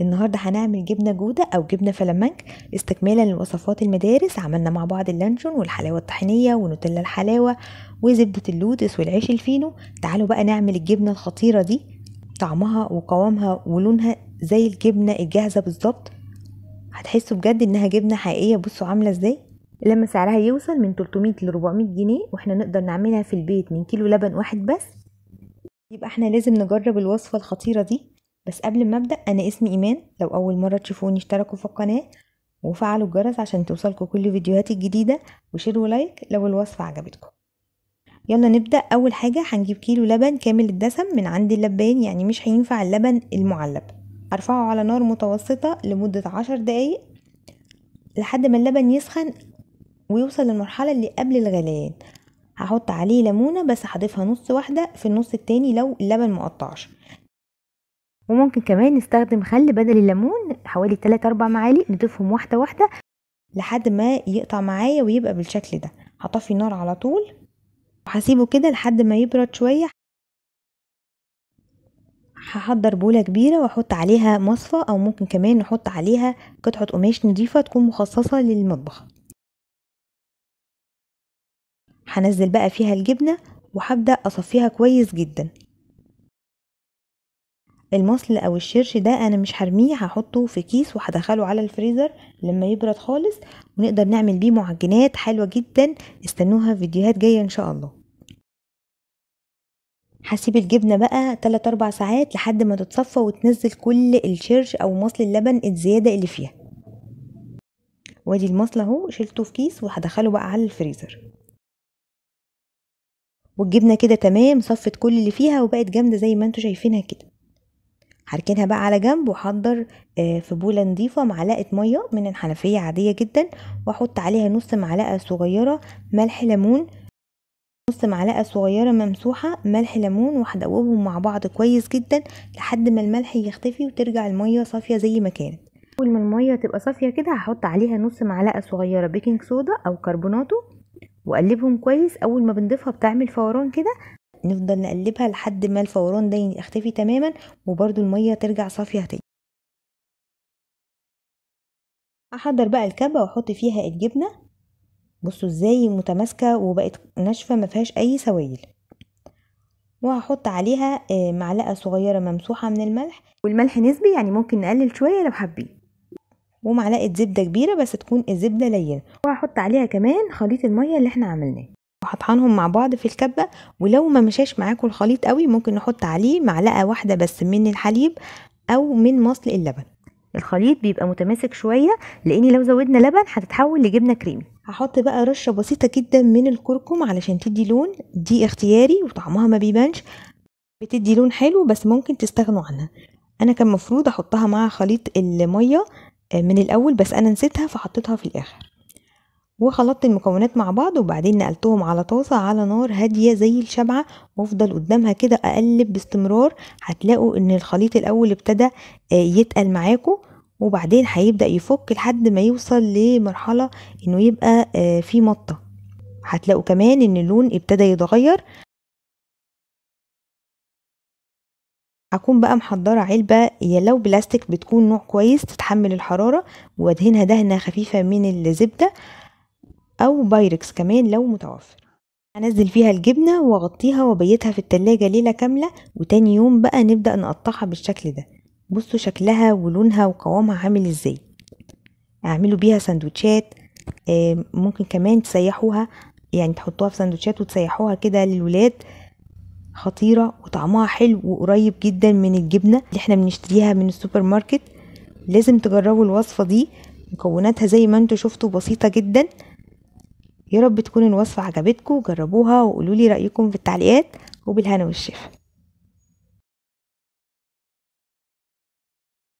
النهارده هنعمل جبنه جوده او جبنه فلامنك استكمالا لوصفات المدارس عملنا مع بعض اللانشون والحلاوه الطحينيه ونوتيلا الحلاوه وزبده اللوتس والعيش الفينو تعالوا بقى نعمل الجبنه الخطيره دي طعمها وقوامها ولونها زي الجبنه الجاهزه بالظبط هتحسوا بجد انها جبنه حقيقيه بصوا عامله ازاي لما سعرها يوصل من 300 ل 400 جنيه واحنا نقدر نعملها في البيت من كيلو لبن واحد بس يبقى احنا لازم نجرب الوصفه الخطيره دي بس قبل ما ابدا انا اسمي ايمان لو اول مره تشوفوني اشتركوا في القناه وفعلوا الجرس عشان توصلكوا كل فيديوهاتي الجديده وشير ولايك لو الوصفه عجبتكم يلا نبدا اول حاجه هنجيب كيلو لبن كامل الدسم من عند اللبان يعني مش هينفع اللبن المعلب هرفعه على نار متوسطه لمده عشر دقايق لحد ما اللبن يسخن ويوصل للمرحله اللي قبل الغليان هحط عليه ليمونه بس هضيفها نص واحده في النص التاني لو اللبن مقطعش وممكن كمان نستخدم خل بدل الليمون حوالي 3 4 معالق نضيفهم واحده واحده لحد ما يقطع معايا ويبقى بالشكل ده هطفي النار على طول وهسيبه كده لحد ما يبرد شويه هحضر بولة كبيرة واحط عليها مصفى او ممكن كمان نحط عليها قطعة قماش نضيفة تكون مخصصة للمطبخ هنزل بقى فيها الجبنة وهبدأ اصفيها كويس جدا المصل او الشرش ده انا مش هرميه هحطه في كيس وهدخله على الفريزر لما يبرد خالص ونقدر نعمل بيه معجنات حلوه جدا استنوها فيديوهات جايه ان شاء الله هسيب الجبنة بقى 3 أربع ساعات لحد ما تتصفى وتنزل كل الشرش او مصل اللبن الزيادة اللي فيها وادي المصل اهو شلته في كيس وهدخله بقى على الفريزر والجبنة كده تمام صفت كل اللي فيها وبقت جامدة زي ما انتوا شايفينها كده هركنها بقى على جنب وحضر آه، في بوله نضيفه معلقه ميه من الحنفيه عاديه جدا واحط عليها نص معلقه صغيره ملح ليمون نص معلقه صغيره ممسوحه ملح ليمون وهدوبهم مع بعض كويس جدا لحد ما الملح يختفي وترجع الميه صافيه زي ما كانت اول ما الميه تبقى صافيه كده هحط عليها نص معلقه صغيره بيكنج صودا او كربوناتو وقلبهم كويس اول ما بنضيفها بتعمل فوران كده نفضل نقلبها لحد ما الفوران ده يختفي تماما وبرده المية ترجع صافية تاني هحضر بقى الكبة واحط فيها الجبنة بصوا ازاي متماسكة وبقت ناشفة مفيهاش اي سوائل وهحط عليها آه، معلقة صغيرة ممسوحة من الملح والملح نسبي يعني ممكن نقلل شوية لو حابين ومعلقة زبدة كبيرة بس تكون الزبدة لينة وهحط عليها كمان خليط المية اللي احنا عملناه وهطحنهم مع بعض في الكبة ولو ما مشاش معاكم الخليط قوي ممكن نحط عليه معلقة واحدة بس من الحليب أو من مصل اللبن الخليط بيبقى متماسك شوية لأني لو زودنا لبن هتتحول لجبنة كريمي هحط بقى رشة بسيطة جدا من الكركم علشان تدي لون دي اختياري وطعمها ما بيبانش بتدي لون حلو بس ممكن تستغنوا عنها انا كان مفروض احطها مع خليط المية آه، من الاول بس انا نسيتها فحطيتها في الاخر وخلطت المكونات مع بعض وبعدين نقلتهم على طاسة على نار هادية زي الشبعة وافضل قدامها كده اقلب باستمرار هتلاقوا ان الخليط الاول ابتدى آه، يتقل معاكم وبعدين هيبدأ يفك لحد ما يوصل لمرحلة انه يبقى آه، في مطة هتلاقوا كمان ان اللون ابتدى يتغير هكون بقى محضرة علبة يا لو بلاستيك بتكون نوع كويس تتحمل الحرارة وادهنها دهنة خفيفة من الزبدة أو بايركس كمان لو متوفر هنزل فيها الجبنة واغطيها وبيتها في التلاجة ليلة كاملة وتاني يوم بقى نبدأ نقطعها بالشكل ده بصوا شكلها ولونها وقوامها عامل ازاي اعملوا بيها سندوتشات ممكن كمان تسيحوها يعني تحطوها في سندوتشات وتسيحوها كده للولاد خطيرة وطعمها حلو وقريب جدا من الجبنة اللي احنا بنشتريها من السوبر ماركت لازم تجربوا الوصفة دي مكوناتها زي ما انتوا شفتوا بسيطة جدا يا رب تكون الوصفة عجبتكم جربوها وقولولي رأيكم في التعليقات وبالهنا والشفا